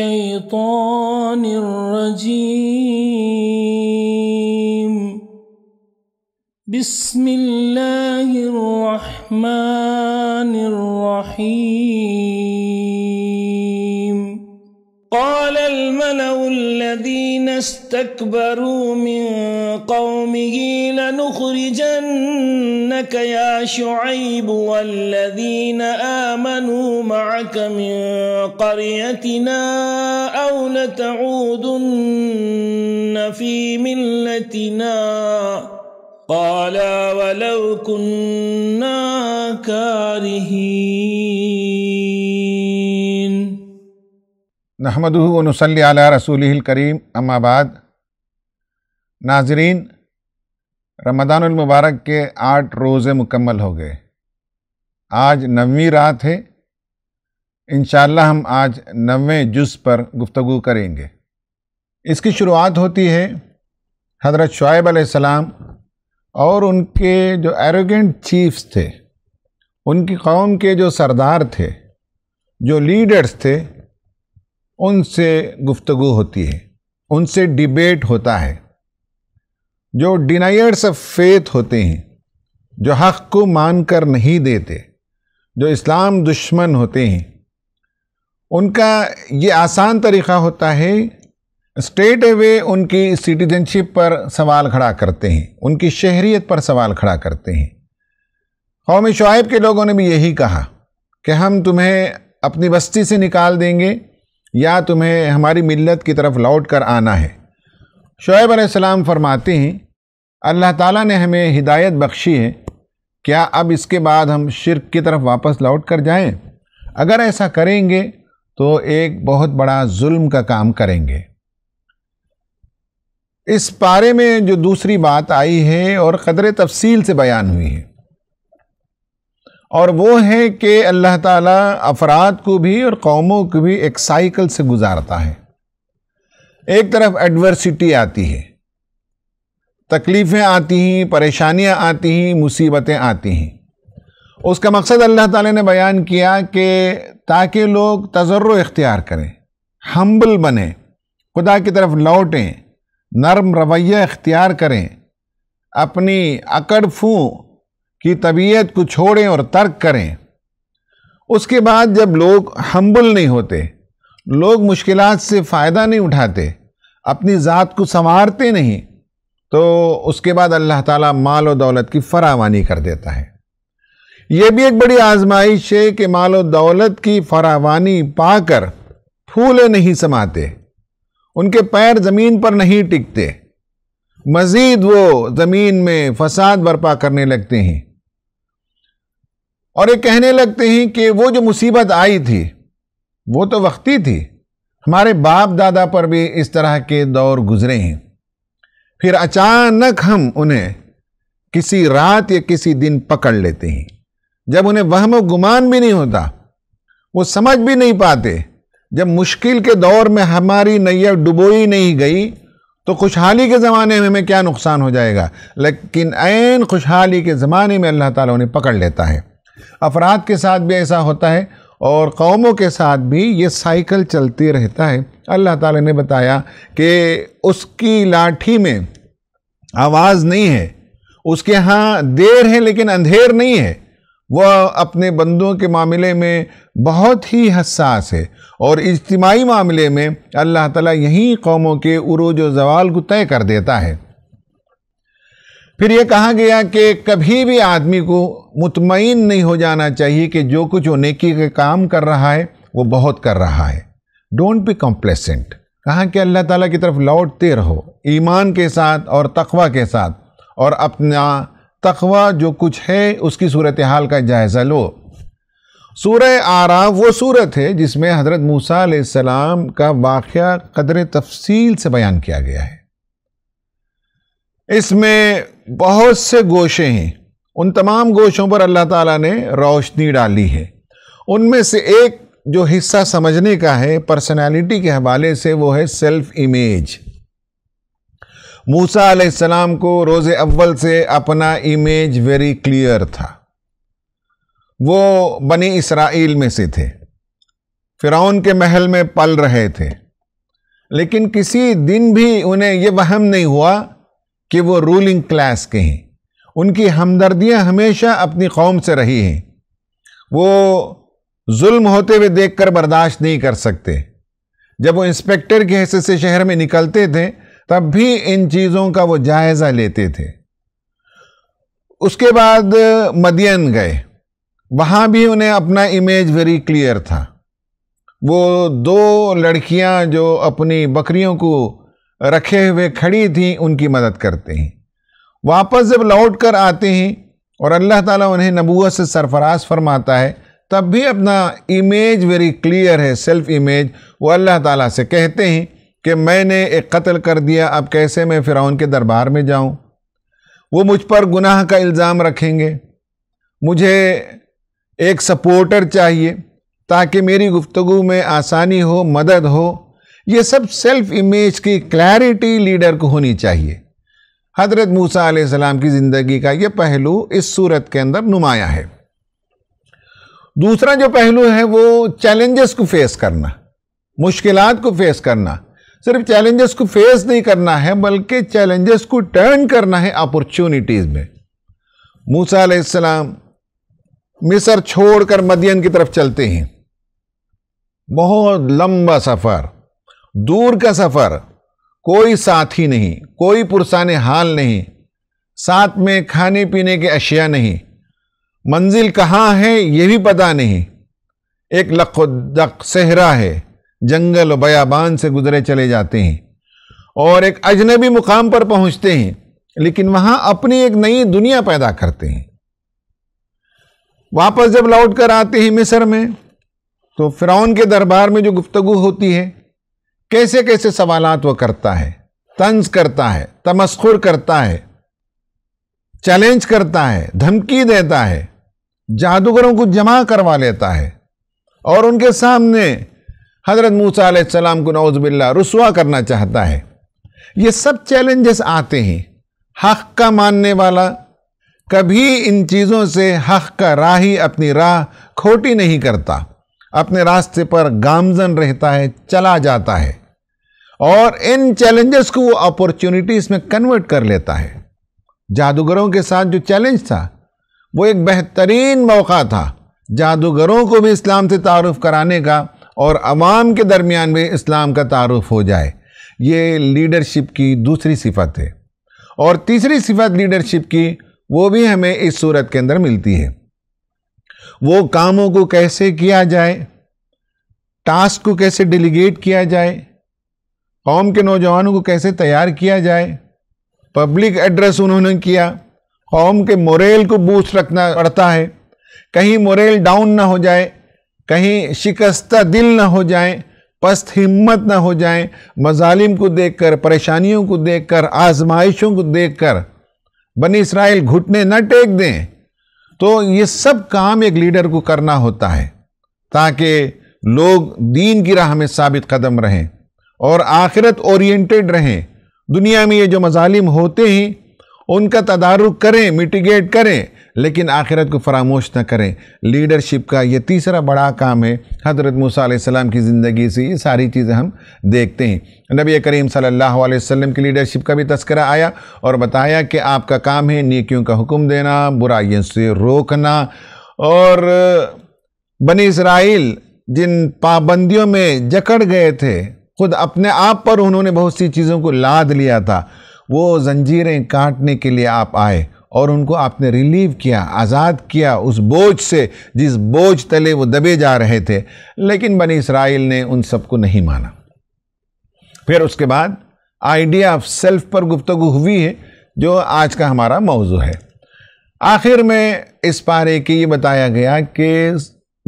الشيطان الرجيم بسم الله الرحمن الرحيم قال الملأ الذين استكبروا من قومه لنخرجن إنك يا شعيب والذين آمنوا معك من قريتنا أو لتعودن في ملتنا قال ولو كنا كارهين نحمده ونصلي على رسوله الكريم أما بعد ناظرين रमदानमबारक के आठ रोज़े मुकम्मल हो गए आज नवी रात है इन हम आज नवें जुज़ पर गुफ्तु करेंगे इसकी शुरुआत होती है हज़रत शुएब आसमाम और उनके जो एरोगेंट चीफ्स थे उनकी कौम के जो सरदार थे जो लीडर्स थे उनसे गुफ्तु होती है उनसे डिबेट होता है जो डिनाइर्स ऑफ फेथ होते हैं जो हक़ को मानकर नहीं देते जो इस्लाम दुश्मन होते हैं उनका ये आसान तरीक़ा होता है स्टेट अवे उनकी सिटीजनशिप पर सवाल खड़ा करते हैं उनकी शहरीत पर सवाल खड़ा करते हैं कौम शुब के लोगों ने भी यही कहा कि हम तुम्हें अपनी बस्ती से निकाल देंगे या तुम्हें हमारी मिलत की तरफ लौट कर आना है शुएब आसमाम फरमाते हैं अल्लाह ताला ने हमें हिदायत बख्शी है क्या अब इसके बाद हम शिरक की तरफ वापस लौट कर जाएं? अगर ऐसा करेंगे तो एक बहुत बड़ा जुल्म का काम करेंगे इस पारे में जो दूसरी बात आई है और कदर तफसील से बयान हुई है और वो है कि अल्लाह ताला अफराद को भी और कौमों को भी एक साइकिल से गुजारता है एक तरफ एडवर्सिटी आती है तकलीफ़ें आती हैं परेशानियाँ आती हैं मुसीबतें आती हैं उसका मकसद अल्लाह ताला ने बयान किया कि ताकि लोग तजर्र इख्तियार करें हम्बल बने खुदा की तरफ लौटें नरम रवैया इख्तियार करें अपनी अकड़फों की तबीयत को छोड़ें और तर्क करें उसके बाद जब लोग हम्बल नहीं होते लोग मुश्किल से फ़ायदा नहीं उठाते अपनी ज़ात को संवारते नहीं तो उसके बाद अल्लाह ताला माल और दौलत की फरावानी कर देता है ये भी एक बड़ी आजमाइश है कि माल और दौलत की फरावानी पाकर फूले नहीं समाते उनके पैर ज़मीन पर नहीं टिकते मज़ीद वो ज़मीन में फसाद बर्पा करने लगते हैं और ये कहने लगते हैं कि वो जो मुसीबत आई थी वो तो वक्ती थी हमारे बाप दादा पर भी इस तरह के दौर गुजरे हैं फिर अचानक हम उन्हें किसी रात या किसी दिन पकड़ लेते हैं जब उन्हें वहम गुमान भी नहीं होता वो समझ भी नहीं पाते जब मुश्किल के दौर में हमारी नैया डुबोई नहीं गई तो खुशहाली के ज़माने में हमें क्या नुकसान हो जाएगा लेकिन ऐन खुशहाली के ज़माने में अल्लाह ताला उन्हें पकड़ लेता है अफराद के साथ भी ऐसा होता है और कौमों के साथ भी ये साइकिल चलती रहता है अल्लाह ताला ने बताया कि उसकी लाठी में आवाज़ नहीं है उसके यहाँ देर है लेकिन अंधेर नहीं है वह अपने बंदों के मामले में बहुत ही हसास है और इज्तमाही मामले में अल्लाह ताला यहीं कौमों के उरूज व जवाल को तय कर देता है फिर ये कहा गया कि कभी भी आदमी को मुतमिन नहीं हो जाना चाहिए कि जो कुछ वो नेकी के काम कर रहा है वो बहुत कर रहा है डोंट बी कॉम्प्लेसेंट कहा कि अल्लाह ताला की तरफ लौटते रहो ईमान के साथ और तकवा के साथ और अपना तकवा जो कुछ है उसकी सूरत हाल का जायज़ा लो सूरह आरा वो सूरत है जिसमें हज़रत मूसा सलाम का वाक़ कदर तफसील से बयान किया गया है इसमें बहुत से गोशे हैं उन तमाम गोशों पर अल्लाह ताला ने रोशनी डाली है उनमें से एक जो हिस्सा समझने का है पर्सनालिटी के हवाले से वो है सेल्फ इमेज मूसा सलाम को रोज़ अव्वल से अपना इमेज वेरी क्लियर था वो बनी इसराइल में से थे फ़िरौन के महल में पल रहे थे लेकिन किसी दिन भी उन्हें यह वहम नहीं हुआ कि वो रूलिंग क्लास के हैं उनकी हमदर्दियाँ हमेशा अपनी कौम से रही हैं वो जुल्म होते हुए देखकर बर्दाश्त नहीं कर सकते जब वो इंस्पेक्टर के हिस्से से शहर में निकलते थे तब भी इन चीज़ों का वो जायज़ा लेते थे उसके बाद मदियन गए वहाँ भी उन्हें अपना इमेज वेरी क्लियर था वो दो लड़कियाँ जो अपनी बकरियों को रखे हुए खड़ी थी उनकी मदद करते हैं वापस जब लौट कर आते हैं और अल्लाह ताला उन्हें नबूत से सरफराज फरमाता है तब भी अपना इमेज वेरी क्लियर है सेल्फ इमेज वो अल्लाह ताला से कहते हैं कि मैंने एक कत्ल कर दिया अब कैसे मैं फ़िर के दरबार में जाऊं वो मुझ पर गुनाह का इल्ज़ाम रखेंगे मुझे एक सपोर्टर चाहिए ताकि मेरी गुफ्तगु में आसानी हो मदद हो ये सब सेल्फ इमेज की क्लैरिटी लीडर को होनी चाहिए हज़रत मूसा सलाम की ज़िंदगी का ये पहलू इस सूरत के अंदर नुमाया है दूसरा जो पहलू है वो चैलेंजेस को फेस करना मुश्किल को फेस करना सिर्फ चैलेंजेस को फेस नहीं करना है बल्कि चैलेंजेस को टर्न करना है अपॉर्चुनिटीज़ में मूसा सलाम मिसर छोड़कर मदियन की तरफ चलते हैं बहुत लंबा सफ़र दूर का सफ़र कोई साथी नहीं कोई पुरसान हाल नहीं साथ में खाने पीने के अशिया नहीं मंजिल कहाँ है ये भी पता नहीं एक लख सहरा है जंगल बयाबान से गुजरे चले जाते हैं और एक अजनबी मुकाम पर पहुंचते हैं लेकिन वहाँ अपनी एक नई दुनिया पैदा करते हैं वापस जब लौट कर आते हैं मिस्र में तो फ़िरौन के दरबार में जो गुफ्तगु होती है कैसे कैसे सवाल वो करता है तंज करता है तमस्कुर करता है चैलेंज करता है धमकी देता है जादूगरों को जमा करवा लेता है और उनके सामने हज़रत मूसा सलाम को नौजबिल्ला रसुआ करना चाहता है ये सब चैलेंजेस आते हैं हक का मानने वाला कभी इन चीज़ों से हक का राही अपनी राह खोटी नहीं करता अपने रास्ते पर गामजन रहता है चला जाता है और इन चैलेंजेस को वो अपॉर्चुनिटीज में कन्वर्ट कर लेता है जादूगरों के साथ जो चैलेंज था वो एक बेहतरीन मौका था जादूगरों को भी इस्लाम से तारफ़ कराने का और आवाम के दरमियान में इस्लाम का तारफ़ हो जाए ये लीडरशिप की दूसरी सिफत है और तीसरी सिफत लीडरशिप की वो भी हमें इस सूरत के अंदर मिलती है वो कामों को कैसे किया जाए टास्क को कैसे डेलीगेट किया जाए कौम के नौजवानों को कैसे तैयार किया जाए पब्लिक एड्रेस उन्होंने किया कौम के मोरेल को बूस्ट रखना पड़ता है कहीं मोरेल डाउन ना हो जाए कहीं शिकस्ता दिल ना हो जाए पस्त हिम्मत ना हो जाए मजालिम को देखकर परेशानियों को देखकर आजमाइशों को देखकर बनी इसराइल घुटने न टेक दें तो ये सब काम एक लीडर को करना होता है ताकि लोग दीन की राह में साबित कदम रहें और आखिरत ओरिएंटेड रहें दुनिया में ये जो मजालिम होते हैं उनका तदारुक करें मिटिगेट करें लेकिन आखिरत को फरामोश ना करें लीडरशिप का ये तीसरा बड़ा काम है हज़रत मूसम की ज़िंदगी से ये सारी चीज़ें हम देखते हैं नबी करीम सल्लल्लाहु अलैहि वसल्लम की लीडरशिप का भी तस्करा आया और बताया कि आपका काम है नेकियों का हुक्म देना बुराइयों से रोकना और बनी इसराइल जिन पाबंदियों में जकड़ गए थे खुद अपने आप पर उन्होंने बहुत सी चीज़ों को लाद लिया था वो जंजीरें काटने के लिए आप आए और उनको आपने रिलीव किया आज़ाद किया उस बोझ से जिस बोझ तले वो दबे जा रहे थे लेकिन बनी इसराइल ने उन सबको नहीं माना फिर उसके बाद आइडिया ऑफ सेल्फ पर गुफ्तु हुई है जो आज का हमारा मौजू है आखिर में इस पारे के ये बताया गया कि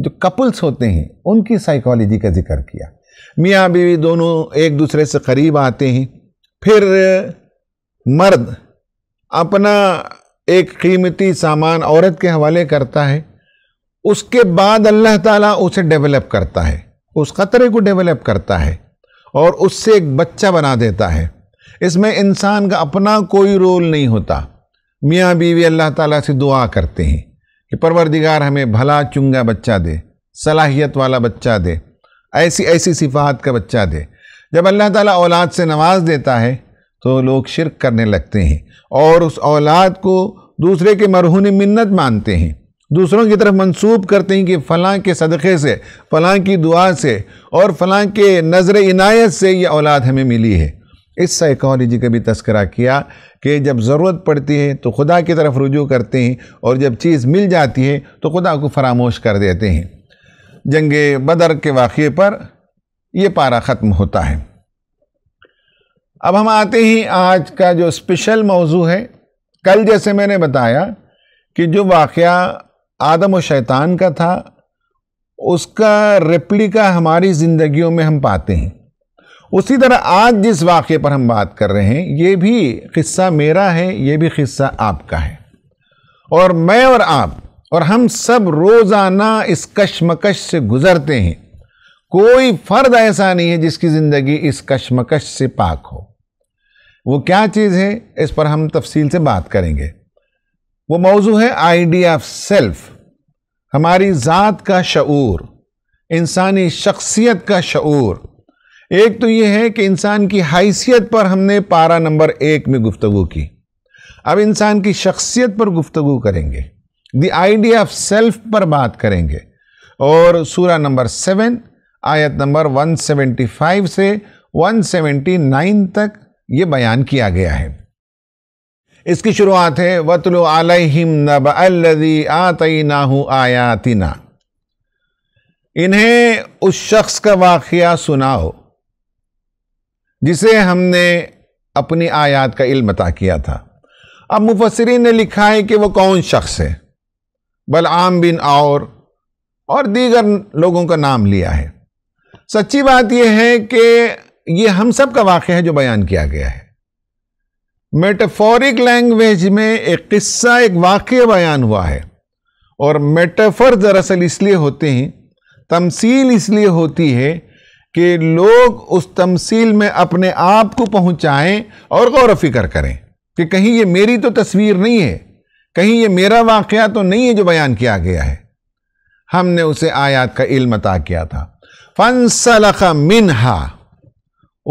जो कपल्स होते हैं उनकी साइकोलॉजी का जिक्र किया मियाँ बीवी दोनों एक दूसरे से करीब आते हैं फिर मर्द अपना एक कीमती सामान औरत के हवाले करता है उसके बाद अल्लाह ताला उसे डेवलप करता है उस ख़तरे को डेवलप करता है और उससे एक बच्चा बना देता है इसमें इंसान का अपना कोई रोल नहीं होता मियाँ बीवी अल्लाह ताला से दुआ करते हैं कि परवरदिगार हमें भला चुंगा बच्चा दे सलाहियत वाला बच्चा दे ऐसी ऐसी सिफात का बच्चा दे जब अल्लाह ताला औलाद से नवाज देता है तो लोग शिरक करने लगते हैं और उस औलाद को दूसरे के मरहून मिन्नत मानते हैं दूसरों की तरफ मंसूब करते हैं कि फ़लाँ के सदक़े से फ़लाँ की दुआ से और फ़लाँ के नज़र इनायत से ये औलाद हमें मिली है इस साइकोलॉजी का भी तस्करा किया कि जब ज़रूरत पड़ती है तो खुदा की तरफ रुजू करते हैं और जब चीज़ मिल जाती है तो खुदा को फरामोश कर देते हैं जंग बदर के वाक़े पर यह पारा ख़त्म होता है अब हम आते ही आज का जो स्पेशल मौजू है कल जैसे मैंने बताया कि जो वाक़ आदम और शैतान का था उसका रेप्लिका हमारी ज़िंदगियों में हम पाते हैं उसी तरह आज जिस वाक़े पर हम बात कर रहे हैं ये भी किस्सा मेरा है ये भी किस्सा आपका है और मैं और आप और हम सब रोज़ाना इस कशमकश से गुज़रते हैं कोई फ़र्द ऐसा नहीं है जिसकी ज़िंदगी इस कशमकश से पाक हो वो क्या चीज़ है इस पर हम तफसील से बात करेंगे वो मौजू है आइडिया ऑफ सेल्फ हमारी ज़ात का शूर इंसानी शख्सियत का शूर एक तो ये है कि इंसान की हैसियत पर हमने पारा नंबर एक में गुफ्तु की अब इंसान की शख्सियत पर गुफ्तु करेंगे द आइडिया ऑफ सेल्फ पर बात करेंगे और सूरा नंबर सेवन आयत नंबर 175 से 179 तक ये बयान किया गया है इसकी शुरुआत है वतलो आलिम नब अल्लदी आतई नाहू आयातिना इन्हें उस शख्स का वाकया सुनाओ जिसे हमने अपनी आयात का इल्म अता किया था अब मुफसरीन ने लिखा है कि वो कौन शख्स है बलआम बिन और और दीगर लोगों का नाम लिया है सच्ची बात यह है कि ये हम सब का वाक़ है जो बयान किया गया है मेटाफोरिक लैंग्वेज में एक किस्सा एक वाक़ बयान हुआ है और मेटाफर दरअसल इसलिए होते हैं तमसील इसलिए होती है कि लोग उस तमसील में अपने आप को पहुंचाएं और गौर फिक्र करें कि कहीं ये मेरी तो तस्वीर नहीं है कहीं ये मेरा वाक़ तो नहीं है जो बयान किया गया है हमने उसे आयात का इल्म अता किया था फन सलख मिनहा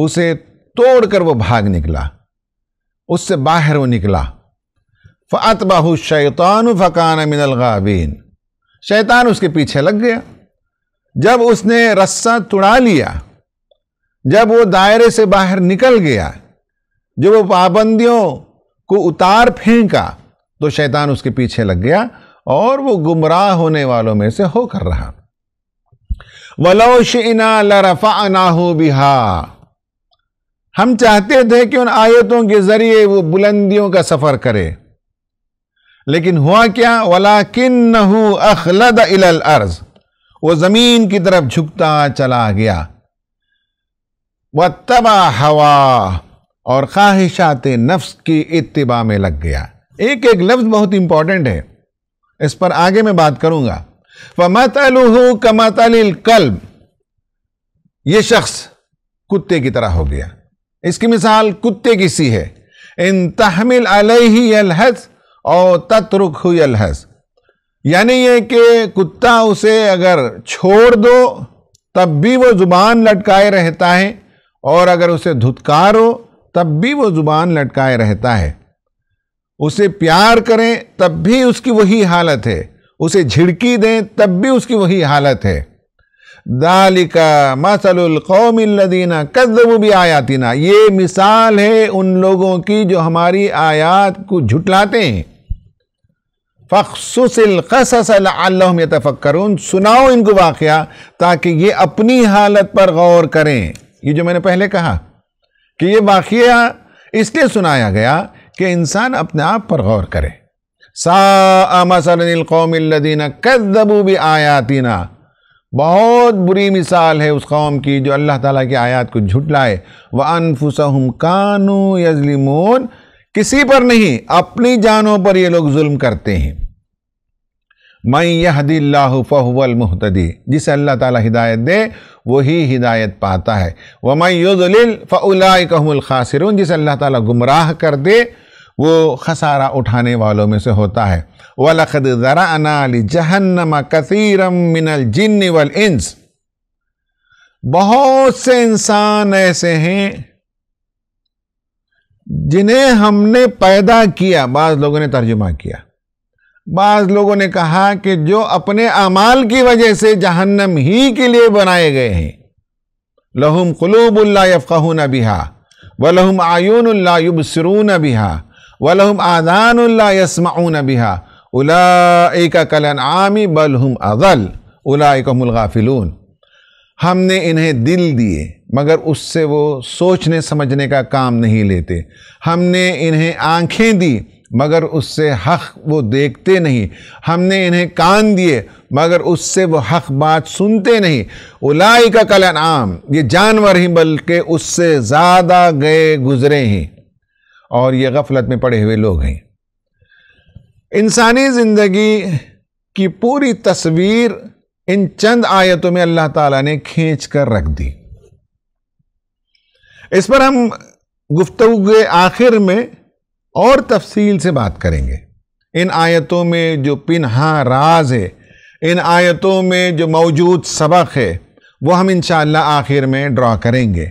उसे तोड़कर वो भाग निकला उससे बाहर वो निकला फ़त बहु शैतान फ़कान मिनल गाबीन शैतान उसके पीछे लग गया जब उसने रस्सा तुड़ा लिया जब वो दायरे से बाहर निकल गया जब वो पाबंदियों को उतार फेंका तो शैतान उसके पीछे लग गया और वो गुमराह होने वालों में से होकर रहा वलोश इना लरफा अनाहू बिहा हम चाहते थे कि उन आयतों के ज़रिए वो बुलंदियों का सफ़र करे लेकिन हुआ क्या वला किन्न अखलद इलल अर्ज़ वो ज़मीन की तरफ झुकता चला गया वह तबा हवा और ख्वाहिशात नफ्स की इतबा में लग गया एक एक लफ्ज़ बहुत इंपॉर्टेंट है इस पर आगे मैं बात करूंगा वह मत अलू कमत कल्ब ये शख्स कुत्ते की तरह हो गया इसकी मिसाल कुत्ते की सी है इन तहमिल अलहस और तत्रुक हुई अलहस यानी ये कि कुत्ता उसे अगर छोड़ दो तब भी वो ज़ुबान लटकाए रहता है और अगर उसे धुतकारो तब भी वो ज़ुबान लटकाए रहता है उसे प्यार करें तब भी उसकी वही हालत है उसे झिड़की दें तब भी उसकी वही हालत है दालिका मसलुल भी आयातिना ये मिसाल है उन लोगों की जो हमारी आयात को झुटलाते हैं फ़खसुसिल सुनाओ इनको वाक़ ताकि ये अपनी हालत पर गौर करें ये जो मैंने पहले कहा कि ये वाक़ इसलिए सुनाया गया कि इंसान अपने आप पर गौर करे सा मसलकौमिल्लदीना कदबू भी आयातिना बहुत बुरी मिसाल है उस कौम की जो अल्लाह ताला की आयत को झुटलाए व अनफुसहम कानू यजलिमोन किसी पर नहीं अपनी जानों पर ये लोग जुल्म करते हैं मैं यहदिल्लाह फ़हुवल मुहतदी जिसे अल्लाह ताला हिदायत दे वही हिदायत पाता है व मैं युजलिल फ़लाकमल खासिर जिसे अल्लाह ताला गुमराह कर दे वो खसारा उठाने वालों में से होता है वलखद ज़रा अनाली जहन्नम कसीरम मिनल जिन वल इंस बहुत से इंसान ऐसे हैं जिन्हें हमने पैदा किया बाज़ लोगों ने तर्जुमा किया बाज़ लोगों ने कहा कि जो अपने अमाल की वजह से जहन्नम ही के लिए बनाए गए हैं लहुम कलूबुल्ला यफ़ाहून बिहा वलहुम आयूनल्ला युबसरून बिहा वलहुम आदानसमाउन बिहा का कलन आमी बलहम अदल उलाइकमुलगाफिलून हमने इन्हें दिल दिए मगर उससे वो सोचने समझने का काम नहीं लेते हमने इन्हें आँखें दी मगर उससे हक वो देखते नहीं हमने इन्हें कान दिए मगर उससे वो हक बात सुनते नहीं उलाई का कल आम ये जानवर ही बल्कि उससे ज़्यादा गए गुज़रे हैं और ये गफलत में पड़े हुए लोग हैं इंसानी ज़िंदगी की पूरी तस्वीर इन चंद आयतों में अल्लाह ताला ने खींच कर रख दी इस पर हम गुफ्तु के आखिर में और तफसील से बात करेंगे इन आयतों में जो पिनहा राज है इन आयतों में जो मौजूद सबक है वो हम इन आखिर में ड्रा करेंगे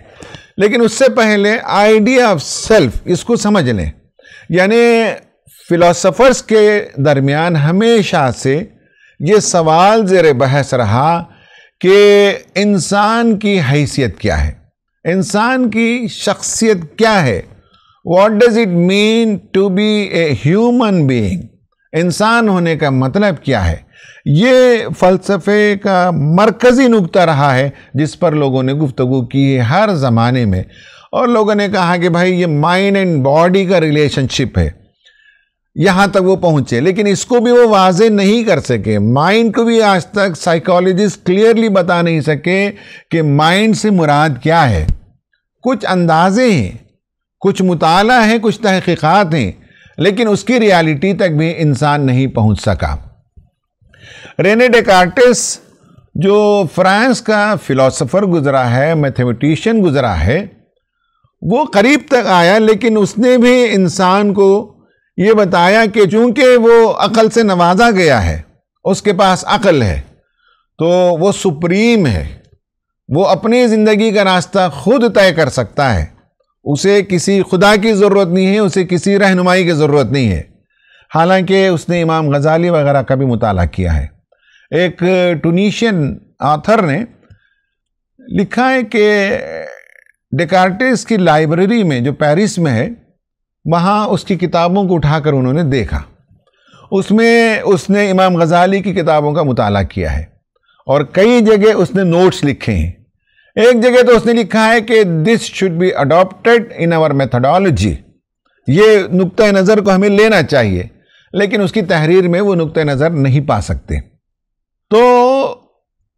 लेकिन उससे पहले आइडिया ऑफ सेल्फ इसको समझ लें यानी फिलोसफर्स के दरमियान हमेशा से ये सवाल ज़ेर बहस रहा कि इंसान की हैसियत क्या है इंसान की शख्सियत क्या है what does it mean to be a human being इंसान होने का मतलब क्या है ये फ़लसफ़े का मरकज़ी नुकता रहा है जिस पर लोगों ने गुफ्तु की है हर ज़माने में और लोगों ने कहा कि भाई ये माइंड एंड बॉडी का रिलेशनशिप है यहाँ तक वो पहुँचे लेकिन इसको भी वो वाजे नहीं कर सके माइंड को भी आज तक साइकोलॉजिस्ट क्लियरली बता नहीं सके कि माइंड से मुराद क्या है कुछ अंदाजे हैं कुछ मुताला हैं कुछ तहकीक़ात हैं लेकिन उसकी रियलिटी तक भी इंसान नहीं पहुँच सका रेने डेकार्टिस जो फ्रांस का फिलोसोफर गुजरा है मैथमेटिशियन गुजरा है वो करीब तक आया लेकिन उसने भी इंसान को ये बताया कि चूंकि वो अकल से नवाजा गया है उसके पास अकल है तो वो सुप्रीम है वो अपनी ज़िंदगी का रास्ता खुद तय कर सकता है उसे किसी खुदा की ज़रूरत नहीं है उसे किसी रहनुमाई की ज़रूरत नहीं है हालांकि उसने इमाम गज़ाली वगैरह का भी मुताला किया है एक टूनिशियन आथर ने लिखा है कि डेकार्टेस की लाइब्रेरी में जो पेरिस में है वहाँ उसकी किताबों को उठाकर उन्होंने देखा उसमें उसने इमाम गज़ाली की किताबों का मुताला किया है और कई जगह उसने नोट्स लिखे हैं एक जगह तो उसने लिखा है कि this should be adopted in our methodology ये नुक़ नज़र को हमें लेना चाहिए लेकिन उसकी तहरीर में वो नुक़ नज़र नहीं पा सकते तो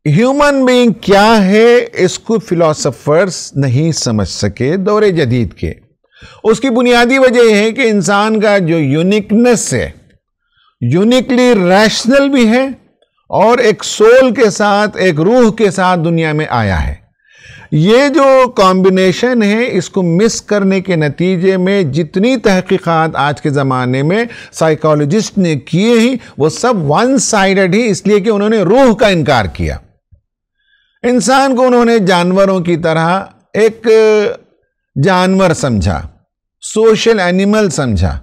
ह्यूमन बीइंग क्या है इसको फिलोसोफर्स नहीं समझ सके दौरे जदीद के उसकी बुनियादी वजह है कि इंसान का जो यूनिकनेस है यूनिकली रैशनल भी है और एक सोल के साथ एक रूह के साथ दुनिया में आया है ये जो कॉम्बिनेशन है इसको मिस करने के नतीजे में जितनी तहकीक़ात आज के ज़माने में साइकोलॉजिस्ट ने किए ही वो सब वन साइडेड ही इसलिए कि उन्होंने रूह का इनकार किया इंसान को उन्होंने जानवरों की तरह एक जानवर समझा सोशल एनिमल समझा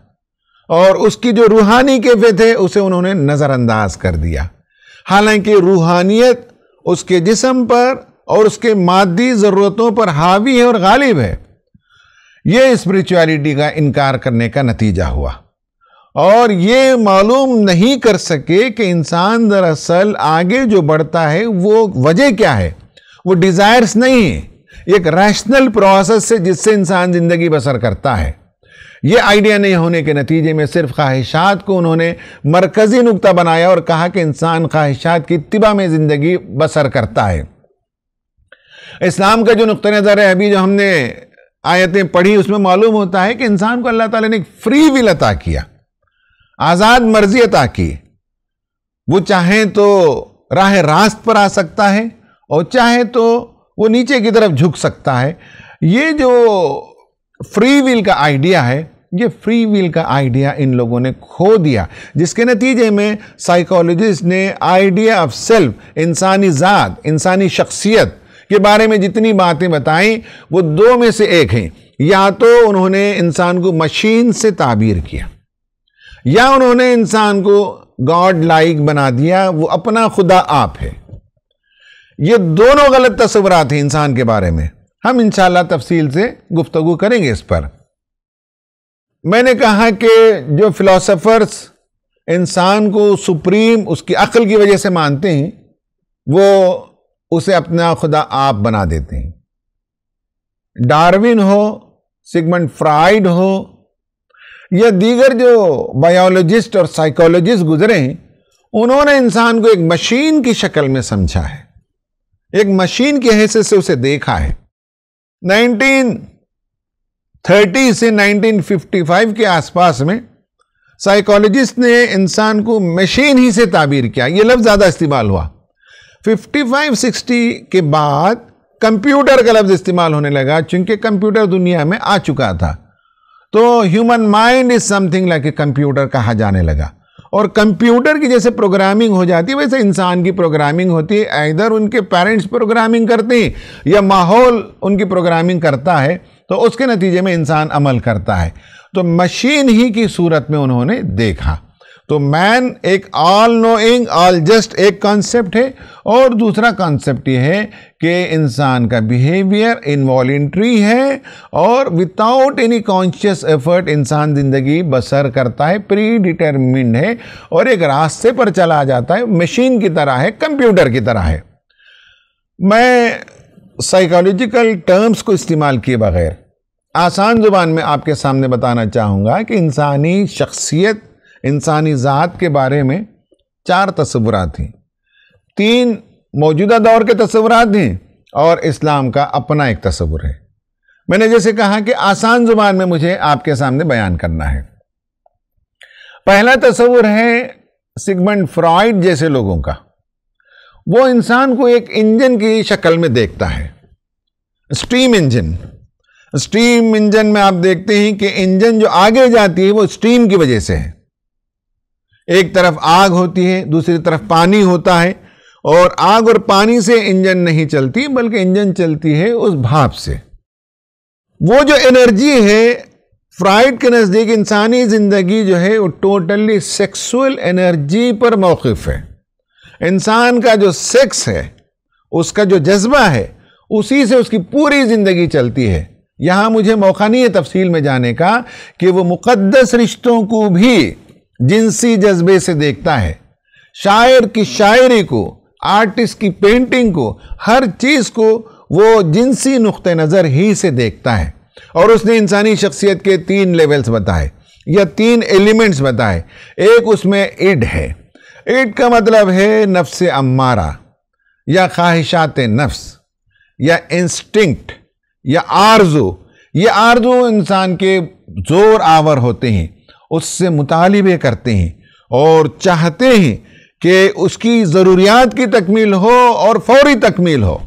और उसकी जो रूहानी कैफे थे उसे उन्होंने नज़रअंदाज कर दिया हालांकि रूहानियत उसके जिसम पर और उसके मादी ज़रूरतों पर हावी है और गालिब है यह स्पिरिचुअलिटी का इनकार करने का नतीजा हुआ और ये मालूम नहीं कर सके कि इंसान दरअसल आगे जो बढ़ता है वो वजह क्या है वो डिज़ायर्स नहीं है एक रैशनल प्रोसेस से जिससे इंसान ज़िंदगी बसर करता है ये आइडिया नहीं होने के नतीजे में सिर्फ ख्वाहिशात को उन्होंने मरकज़ी नुकता बनाया और कहा कि इंसान ख्वाहिशात की तिबा में ज़िंदगी बसर करता है इस्लाम का जो नुक़ नज़र है अभी जो हमने आयतें पढ़ी उसमें मालूम होता है कि इंसान को अल्लाह ताला ने एक फ्री विल अता किया आज़ाद मर्जी अता की वो चाहे तो राह रास्त पर आ सकता है और चाहे तो वो नीचे की तरफ झुक सकता है ये जो फ्री विल का आइडिया है ये फ्री विल का आइडिया इन लोगों ने खो दिया जिसके नतीजे में साइकोलॉजिस्ट ने आइडिया ऑफ सेल्फ इंसानी ज़ात इंसानी शख्सियत के बारे में जितनी बातें बताई वो दो में से एक हैं या तो उन्होंने इंसान को मशीन से ताबीर किया या उन्होंने इंसान को गॉड लाइक बना दिया वो अपना खुदा आप है ये दोनों गलत तस्वरत हैं इंसान के बारे में हम इंशाल्लाह तफसील से गुफ्तगु करेंगे इस पर मैंने कहा कि जो फिलोसोफर्स इंसान को सुप्रीम उसकी अक्ल की वजह से मानते हैं वो उसे अपना खुदा आप बना देते हैं डार्विन हो सिगमंड फ्राइड हो या दीगर जो बायोलॉजिस्ट और साइकोलॉजिस्ट गुजरे हैं उन्होंने इंसान को एक मशीन की शक्ल में समझा है एक मशीन की हैसियत से उसे देखा है 1930 से 1955 के आसपास में साइकोलॉजिस्ट ने इंसान को मशीन ही से ताबीर किया यह लफ्ज़ ज़्यादा इस्तेमाल हुआ 55 60 के बाद कंप्यूटर का लफ्ज़ इस्तेमाल होने लगा चूंकि कंप्यूटर दुनिया में आ चुका था तो human mind is something like a computer कहा जाने लगा और कंप्यूटर की जैसे प्रोग्रामिंग हो जाती है वैसे इंसान की प्रोग्रामिंग होती है इधर उनके पेरेंट्स प्रोग्रामिंग करते हैं या माहौल उनकी प्रोग्रामिंग करता है तो उसके नतीजे में इंसान अमल करता है तो मशीन ही की सूरत में उन्होंने देखा तो मैन एक ऑल नोइंग ऑल जस्ट एक कॉन्सेप्ट है और दूसरा कॉन्सेप्ट यह है कि इंसान का बिहेवियर इनवॉल्ट्री है और विदाउट एनी कॉन्शियस एफर्ट इंसान ज़िंदगी बसर करता है प्री डिटर्मिंड है और एक रास्ते पर चला जाता है मशीन की तरह है कंप्यूटर की तरह है मैं साइकोलॉजिकल टर्म्स को इस्तेमाल किए बगैर आसान ज़ुबान में आपके सामने बताना चाहूँगा कि इंसानी शख्सियत इंसानी ज़ात के बारे में चार तस्वुरात हैं तीन मौजूदा दौर के तस्वरत हैं और इस्लाम का अपना एक तस्वुर है मैंने जैसे कहा कि आसान जुबान में मुझे आपके सामने बयान करना है पहला तस्वुर है सिगमंड फ्रॉइड जैसे लोगों का वो इंसान को एक इंजन की शक्ल में देखता है स्टीम इंजन स्टीम इंजन में आप देखते हैं कि इंजन जो आगे जाती है वो स्टीम की वजह से है एक तरफ आग होती है दूसरी तरफ पानी होता है और आग और पानी से इंजन नहीं चलती बल्कि इंजन चलती है उस भाप से वो जो एनर्जी है फ्राइड के नज़दीक इंसानी ज़िंदगी जो है वो टोटली सेक्सुअल एनर्जी पर मौक़ है इंसान का जो सेक्स है उसका जो जज्बा है उसी से उसकी पूरी ज़िंदगी चलती है यहाँ मुझे मौका नहीं है तफसील में जाने का कि वो मुक़द्दस रिश्तों को भी जिनसी जज्बे से देखता है शायर की शायरी को आर्टिस्ट की पेंटिंग को हर चीज़ को वो जिनसी नुक़ नज़र ही से देखता है और उसने इंसानी शख्सियत के तीन लेवल्स बताए या तीन एलिमेंट्स बताए एक उसमें इड है इड का मतलब है नफ्स अम्मारा या ख्वाहिशात नफ्स या इंस्टिंक्ट या आरजू ये आरजू इंसान के ज़ोर आवर होते हैं उससे मुतालबे करते हैं और चाहते हैं कि उसकी ज़रूरियात की तकमील हो और फौरी तकमील हो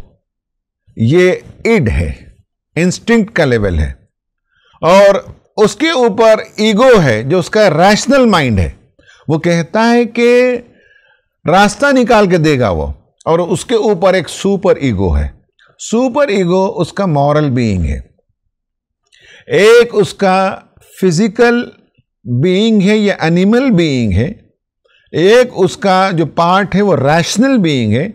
ये इड है इंस्टिंक्ट का लेवल है और उसके ऊपर ईगो है जो उसका रैशनल माइंड है वो कहता है कि रास्ता निकाल के देगा वो और उसके ऊपर एक सुपर ईगो है सुपर ईगो उसका मॉरल बीइंग है एक उसका फिजिकल बीइंग है या एनिमल बीइंग है एक उसका जो पार्ट है वो रैशनल बीइंग है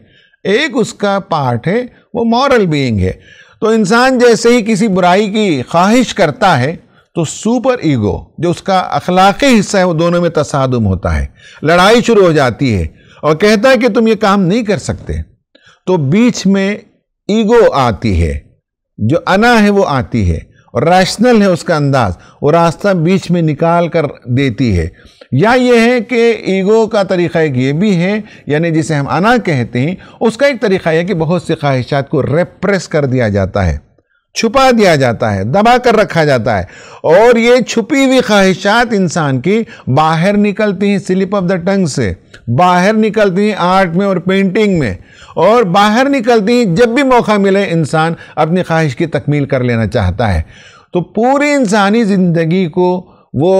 एक उसका पार्ट है वो मॉरल बीइंग है तो इंसान जैसे ही किसी बुराई की ख्वाहिश करता है तो सुपर ईगो जो उसका अखलाक हिस्सा है वो दोनों में तसादम होता है लड़ाई शुरू हो जाती है और कहता है कि तुम ये काम नहीं कर सकते तो बीच में ईगो आती है जो अना है वो आती है और रैशनल है उसका अंदाज वो रास्ता बीच में निकाल कर देती है या ये है कि ईगो का तरीक़ा एक ये भी है यानी जिसे हम अना कहते हैं उसका एक तरीक़ा यह कि बहुत सी ख्वाहिशात को रेप्रेस कर दिया जाता है छुपा दिया जाता है दबा कर रखा जाता है और ये छुपी हुई ख्वाहिशात इंसान की बाहर निकलती हैं स्लिप ऑफ द टंग से बाहर निकलती हैं आर्ट में और पेंटिंग में और बाहर निकलती जब भी मौका मिले इंसान अपनी ख्वाहिश की तकमील कर लेना चाहता है तो पूरी इंसानी ज़िंदगी को वो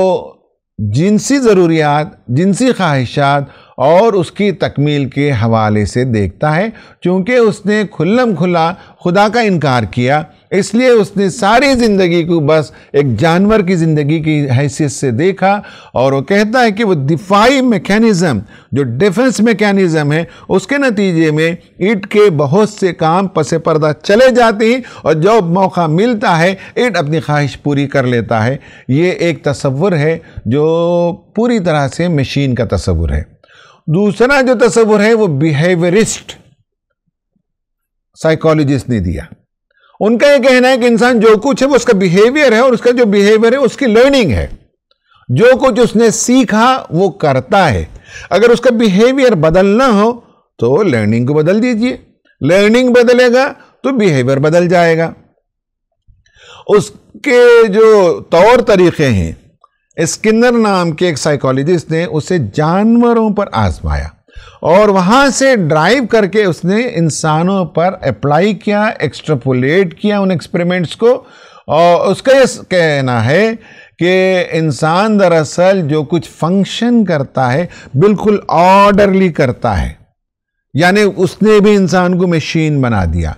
जिनसी ज़रूरियात जिनसी ख्वाहिशात और उसकी तकमील के हवाले से देखता है क्योंकि उसने खुल्लम खुला खुदा का इनकार किया इसलिए उसने सारी ज़िंदगी को बस एक जानवर की ज़िंदगी की हैसियत से देखा और वो कहता है कि वो दिफाई मैकेनिज़्म जो डिफेंस मैकेनिज़्म है उसके नतीजे में ईट के बहुत से काम पसे पर्दा चले जाते हैं और जब मौका मिलता है ईट अपनी ख्वाहिश पूरी कर लेता है ये एक तस्वुर है जो पूरी तरह से मशीन का तस्वुर है दूसरा जो तस्वुर है वो बिहेवियरिस्ट साइकोलॉजिस्ट ने दिया उनका यह कहना है कि इंसान जो कुछ है वो उसका बिहेवियर है और उसका जो बिहेवियर है उसकी लर्निंग है जो कुछ उसने सीखा वो करता है अगर उसका बिहेवियर बदलना हो तो लर्निंग को बदल दीजिए लर्निंग बदलेगा तो बिहेवियर बदल जाएगा उसके जो तौर तरीके हैं स्किनर नाम के एक साइकोलॉजिस्ट ने उसे जानवरों पर आजमाया और वहाँ से ड्राइव करके उसने इंसानों पर अप्लाई किया एक्स्ट्रापोलेट किया उन एक्सपेरिमेंट्स को और उसका ये कहना है कि इंसान दरअसल जो कुछ फंक्शन करता है बिल्कुल ऑर्डरली करता है यानी उसने भी इंसान को मशीन बना दिया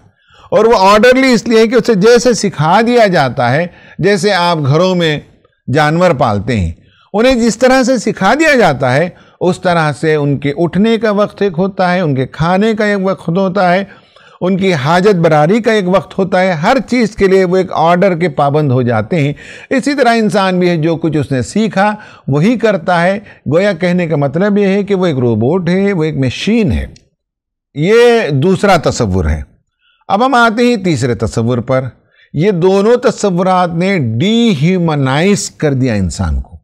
और वो ऑर्डरली इसलिए कि उसे जैसे सिखा दिया जाता है जैसे आप घरों में जानवर पालते हैं उन्हें जिस तरह से सिखा दिया जाता है उस तरह से उनके उठने का वक्त एक होता है उनके खाने का एक वक्त होता है उनकी हाजत बरारी का एक वक्त होता है हर चीज़ के लिए वो एक ऑर्डर के पाबंद हो जाते हैं इसी तरह इंसान भी है जो कुछ उसने सीखा वही करता है गोया कहने का मतलब ये है कि वो एक रोबोट है वो एक मशीन है ये दूसरा तस्वुर है अब हम आते हैं तीसरे तस्वुर पर ये दोनों तस्वुरात ने डीह्यूमनाइज कर दिया इंसान को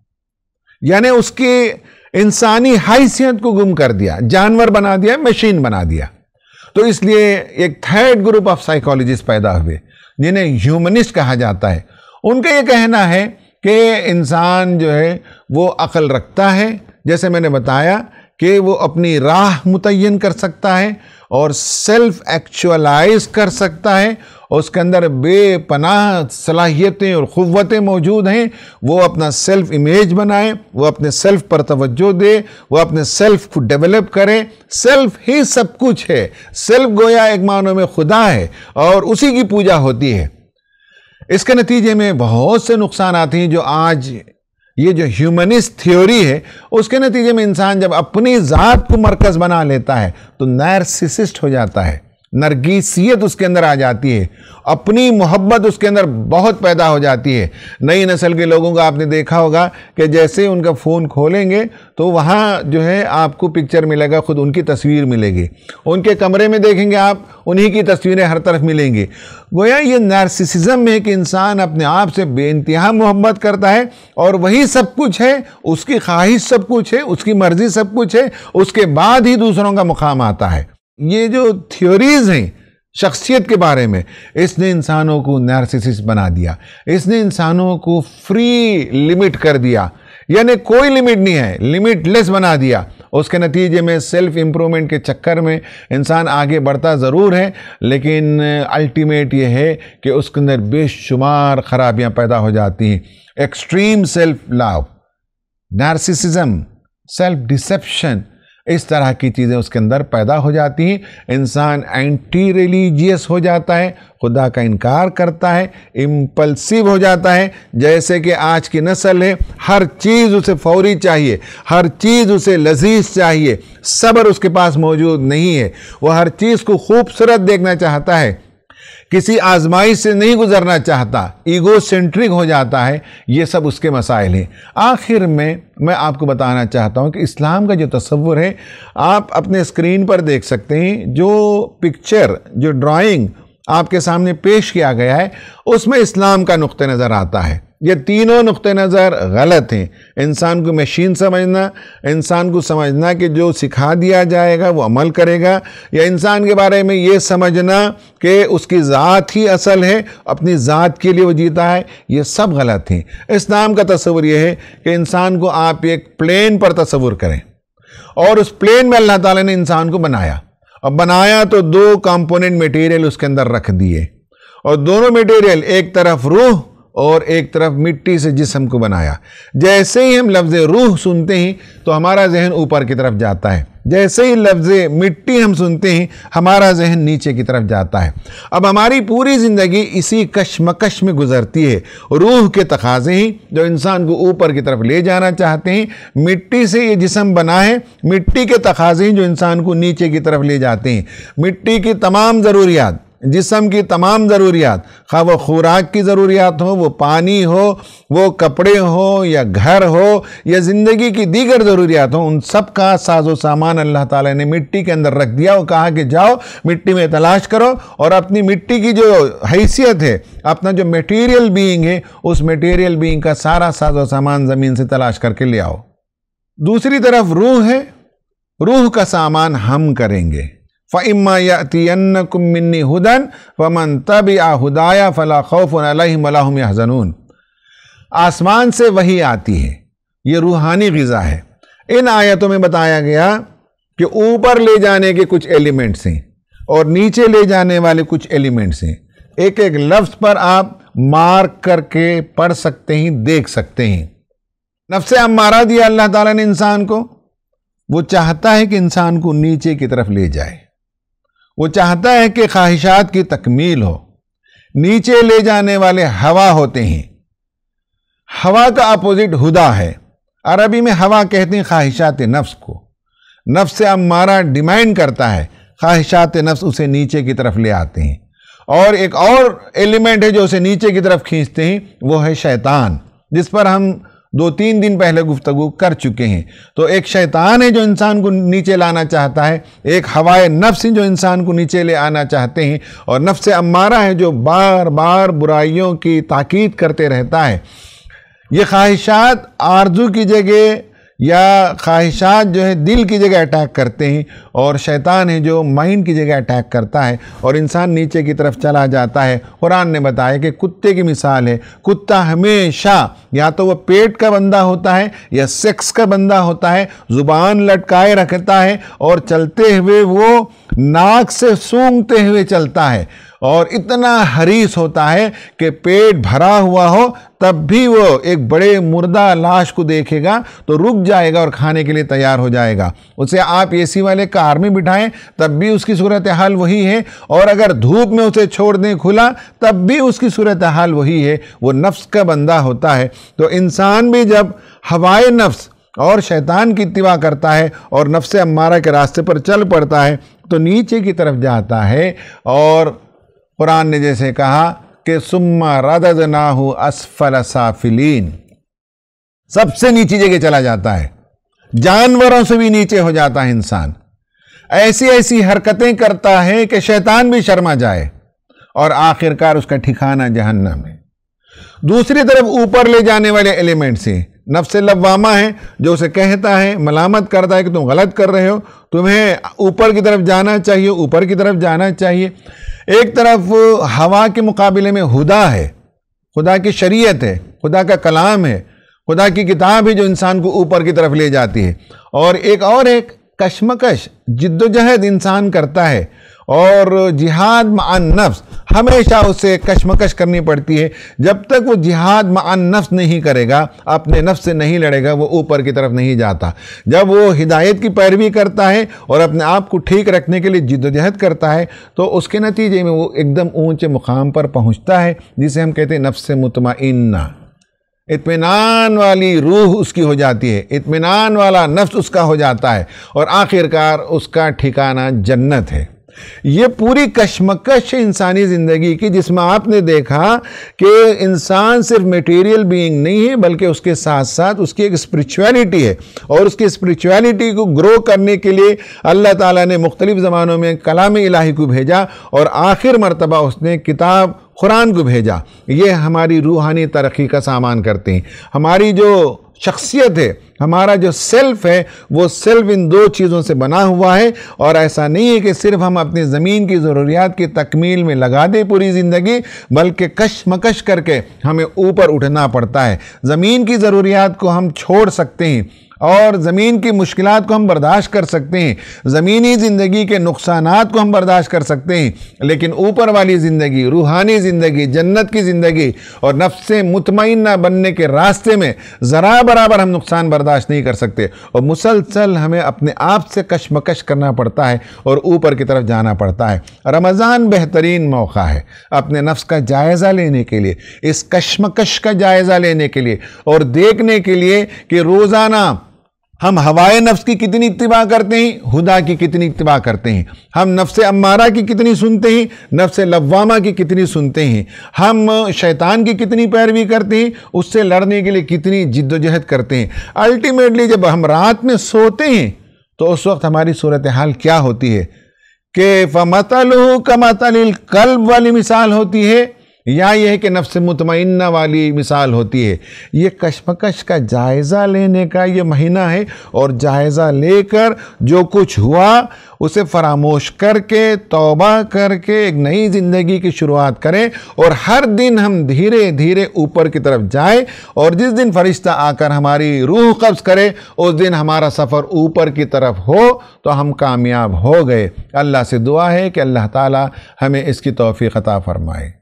यानी उसके इंसानी हैसियत को गुम कर दिया जानवर बना दिया मशीन बना दिया तो इसलिए एक थर्ड ग्रुप ऑफ साइकोलॉजिस्ट पैदा हुए जिन्हें ह्यूमनिस्ट कहा जाता है उनका ये कहना है कि इंसान जो है वो अकल रखता है जैसे मैंने बताया कि वो अपनी राह मुतन कर सकता है और सेल्फ एक्चुअलाइज कर सकता है और उसके अंदर बेपनाह सलाहियतें और क़वतें मौजूद हैं वो अपना सेल्फ इमेज बनाए वो अपने सेल्फ पर तवज्जो दे वो अपने सेल्फ को डेवलप करें सेल्फ ही सब कुछ है सेल्फ गोया एक मानों में खुदा है और उसी की पूजा होती है इसके नतीजे में बहुत से नुकसान आते हैं जो आज ये जो ह्यूमनिस्ट थ्योरी है उसके नतीजे में इंसान जब अपनी ज़ात को मरकज़ बना लेता है तो नैरसिसिस्ट हो जाता है नरगीसीत उसके अंदर आ जाती है अपनी मोहब्बत उसके अंदर बहुत पैदा हो जाती है नई नस्ल के लोगों का आपने देखा होगा कि जैसे उनका फ़ोन खोलेंगे तो वहाँ जो है आपको पिक्चर मिलेगा खुद उनकी तस्वीर मिलेगी उनके कमरे में देखेंगे आप उन्हीं की तस्वीरें हर तरफ मिलेंगी गोया ये नार्सिसिज्म में कि इंसान अपने आप से बेानतहा मोहब्बत करता है और वही सब कुछ है उसकी ख्वाहिश सब कुछ है उसकी मर्ज़ी सब कुछ है उसके बाद ही दूसरों का मुकाम आता है ये जो थ्योरीज हैं शख्सियत के बारे में इसने इंसानों को नार्सिसिस बना दिया इसने इंसानों को फ्री लिमिट कर दिया यानी कोई लिमिट नहीं है लिमिटलेस बना दिया उसके नतीजे में सेल्फ इम्प्रूवमेंट के चक्कर में इंसान आगे बढ़ता ज़रूर है लेकिन अल्टीमेट uh, ये है कि उसके अंदर बेशुमार ख़राबियाँ पैदा हो जाती हैं extreme self love narcissism self deception इस तरह की चीज़ें उसके अंदर पैदा हो जाती हैं इंसान एंटी रिलीजियस हो जाता है खुदा का इनकार करता है इम्पल्सिव हो जाता है जैसे कि आज की नस्ल है हर चीज़ उसे फौरी चाहिए हर चीज़ उसे लजीज चाहिए सब्र उसके पास मौजूद नहीं है वह हर चीज़ को खूबसूरत देखना चाहता है किसी आजमाइश से नहीं गुजरना चाहता ईगो सेंट्रिक हो जाता है ये सब उसके मसाइल हैं आखिर में मैं आपको बताना चाहता हूँ कि इस्लाम का जो तस्वुर है आप अपने स्क्रीन पर देख सकते हैं जो पिक्चर जो ड्राइंग आपके सामने पेश किया गया है उसमें इस्लाम का नुक़ नज़र आता है ये तीनों नुक़ नज़र गलत हैं इंसान को मशीन समझना इंसान को समझना कि जो सिखा दिया जाएगा वो अमल करेगा या इंसान के बारे में ये समझना कि उसकी ज़ात ही असल है अपनी ज़ात के लिए वो जीता है ये सब गलत हैं इस नाम का तस्वर यह है कि इंसान को आप एक प्लेन पर तस्वुर करें और उस प्लेन में अल्लाह ताली ने इंसान को बनाया और बनाया तो दो कॉम्पोनेंट मटेरियल उसके अंदर रख दिए और दोनों मटेरियल एक तरफ रूह और एक तरफ मिट्टी से जिसम को बनाया जैसे ही हम लफ्ज़ रूह सुनते हैं तो हमारा जहन ऊपर की तरफ जाता है जैसे ही लफ्ज़ मिट्टी हम सुनते हैं हमारा जहन नीचे की तरफ जाता है अब हमारी पूरी ज़िंदगी इसी कशमकश में गुजरती है रूह के तकाजे हैं जो इंसान को ऊपर की तरफ ले जाना चाहते हैं मिट्टी से ये जिसम बना है मिट्टी के तकाजे हैं जो इंसान को नीचे की तरफ ले जाते हैं मिट्टी की तमाम ज़रूरियात जिसम की तमाम ज़रूरियात खा वो खुराक की ज़रूरियात हो वो पानी हो वो कपड़े हो या घर हो या ज़िंदगी की दीगर ज़रूरियात हो उन सब का साजो सामान अल्लाह ताला ने मिट्टी के अंदर रख दिया और कहा कि जाओ मिट्टी में तलाश करो और अपनी मिट्टी की जो हैसियत है अपना जो मटीरियल बींग है उस मटीरियल बींग का सारा साजो सामान ज़मीन से तलाश करके ले आओ दूसरी तरफ रूह है रूह का सामान हम करेंगे फ़िम्मातियन्नकुमिन्नी हुदन वमन तब या हुदाया फ़ला खौफ़ अलहम हजनून आसमान से वही आती है ये रूहानी गज़ा है इन आयतों में बताया गया कि ऊपर ले जाने के कुछ एलिमेंट्स हैं और नीचे ले जाने वाले कुछ एलिमेंट्स हैं एक एक लफ्ज़ पर आप मार्क करके पढ़ सकते हैं देख सकते हैं नफ्स मारा दिया अल्लाह ताला ने इंसान को वो चाहता है कि इंसान को नीचे की तरफ ले जाए वो चाहता है कि ख्वाहिशात की तकमील हो नीचे ले जाने वाले हवा होते हैं हवा का अपोजिट हुदा है अरबी में हवा कहती ख्वाहिशात नफ्स को नफ्स अम्मारा डिमांड करता है ख्वाहिशात नफ्स उसे नीचे की तरफ ले आते हैं और एक और एलिमेंट है जो उसे नीचे की तरफ खींचते हैं वो है शैतान जिस पर हम दो तीन दिन पहले गुफ्तगु कर चुके हैं तो एक शैतान है जो इंसान को नीचे लाना चाहता है एक हवाए नफ्स जो इंसान को नीचे ले आना चाहते हैं और नफ्स अम्मारा है जो बार बार बुराइयों की ताकीद करते रहता है ये ख्वाहिशात आरजू की जगह या ख्वाहिशात जो है दिल की जगह अटैक करते हैं और शैतान है जो माइंड की जगह अटैक करता है और इंसान नीचे की तरफ चला जाता है कुरान ने बताया कि कुत्ते की मिसाल है कुत्ता हमेशा या तो वह पेट का बंदा होता है या सेक्स का बंदा होता है ज़ुबान लटकाए रखता है और चलते हुए वो नाक से सूंघते हुए चलता है और इतना हरीस होता है कि पेट भरा हुआ हो तब भी वो एक बड़े मुर्दा लाश को देखेगा तो रुक जाएगा और खाने के लिए तैयार हो जाएगा उसे आप एसी वाले कार में बिठाएं तब भी उसकी सूरत हाल वही है और अगर धूप में उसे छोड़ दें खुला तब भी उसकी सूरत हाल वही है वो नफ्स का बंदा होता है तो इंसान भी जब हवाए नफ्स और शैतान की इतवा करता है और नफ्स अम्मारा के रास्ते पर चल पड़ता है तो नीचे की तरफ जाता है और कुरान ने जैसे कहा कि सुम्मा रदद नाहू असफल साफिलीन सबसे नीची जगह चला जाता है जानवरों से भी नीचे हो जाता है इंसान ऐसी ऐसी हरकतें करता है कि शैतान भी शर्मा जाए और आखिरकार उसका ठिकाना जहन्नम है दूसरी तरफ ऊपर ले जाने वाले एलिमेंट से नफ्स लवामा है जो उसे कहता है मलामत करता है कि तुम गलत कर रहे हो तुम्हें ऊपर की तरफ जाना चाहिए ऊपर की तरफ जाना चाहिए एक तरफ हवा के मुकाबले में हुदा है खुदा की शरीयत है खुदा का कलाम है खुदा की किताब है जो इंसान को ऊपर की तरफ ले जाती है और एक और एक कशमकश जिद्दोजहद इंसान करता है और जिहाद मान नफ्स हमेशा उसे कशमकश करनी पड़ती है जब तक वो जिहाद मान नफ्स नहीं करेगा अपने नफ्स से नहीं लड़ेगा वो ऊपर की तरफ नहीं जाता जब वो हिदायत की पैरवी करता है और अपने आप को ठीक रखने के लिए जिदोजहद करता है तो उसके नतीजे में वो एकदम ऊंचे मुकाम पर पहुंचता है जिसे हम कहते हैं नफ्स मतम इतमान वाली रूह उसकी हो जाती है इतमान वाला नफ्स उसका हो जाता है और आखिरकार उसका ठिकाना जन्नत है ये पूरी कशमकश है इंसानी ज़िंदगी की जिसमें आपने देखा कि इंसान सिर्फ मटेरियल बीइंग नहीं है बल्कि उसके साथ साथ उसकी एक स्पिरिचुअलिटी है और उसकी स्पिरिचुअलिटी को ग्रो करने के लिए अल्लाह ताला ने मुख्तलिफ़ ज़मानों में कलाम इलाही को भेजा और आखिर मरतबा उसने किताब कुरान को भेजा ये हमारी रूहानी तरक्की का सामान करते हैं हमारी जो शख्सियत है हमारा जो सेल्फ है वो सेल्फ इन दो चीज़ों से बना हुआ है और ऐसा नहीं है कि सिर्फ हम अपनी ज़मीन की ज़रूरियात की तकमील में लगा दें पूरी ज़िंदगी बल्कि कशमकश करके हमें ऊपर उठना पड़ता है ज़मीन की ज़रूरियात को हम छोड़ सकते हैं और ज़मीन की मुश्किल को हम बर्दाश्त कर सकते हैं ज़मीनी ज़िंदगी के नुकसान को हम बर्दाश्त कर सकते हैं लेकिन ऊपर वाली ज़िंदगी रूहानी ज़िंदगी जन्नत की ज़िंदगी और नफ्स न बनने के रास्ते में ज़रा बराबर हम नुकसान बर्दाश्त नहीं कर सकते और मुसलसल हमें अपने आप से कशमकश करना पड़ता है और ऊपर की तरफ जाना पड़ता है रमज़ान बेहतरीन मौका है अपने नफ्स का जायज़ा लेने के लिए इस कशमकश का जायज़ा लेने के लिए और देखने के लिए कि रोज़ाना हम हवाए नफ्स की कितनी इतबा करते हैं हुदा की कितनी इतबा करते हैं हम नफ्स अम्मारा की कितनी सुनते हैं नफ्स लवामा की कितनी सुनते हैं हम शैतान की कितनी पैरवी करते हैं उससे लड़ने के लिए कितनी जिद्दोजहद करते हैं अल्टीमेटली जब हम रात में सोते हैं तो उस वक्त हमारी सूरत हाल क्या होती है के फमतल कमतल कल्ब वाली मिसाल होती है या यह कि नफ्स मुतमइन्ना वाली मिसाल होती है ये कशमकश का जायज़ा लेने का ये महीना है और जायज़ा लेकर जो कुछ हुआ उसे फरामोश करके तोबा करके एक नई ज़िंदगी की शुरुआत करें और हर दिन हम धीरे धीरे ऊपर की तरफ जाएं और जिस दिन फरिश्ता आकर हमारी रूह कब्ज़ करे उस दिन हमारा सफ़र ऊपर की तरफ हो तो हम कामयाब हो गए अल्लाह से दुआ है कि अल्लाह ताला हमें इसकी तोफ़ी ख़ता फ़रमाए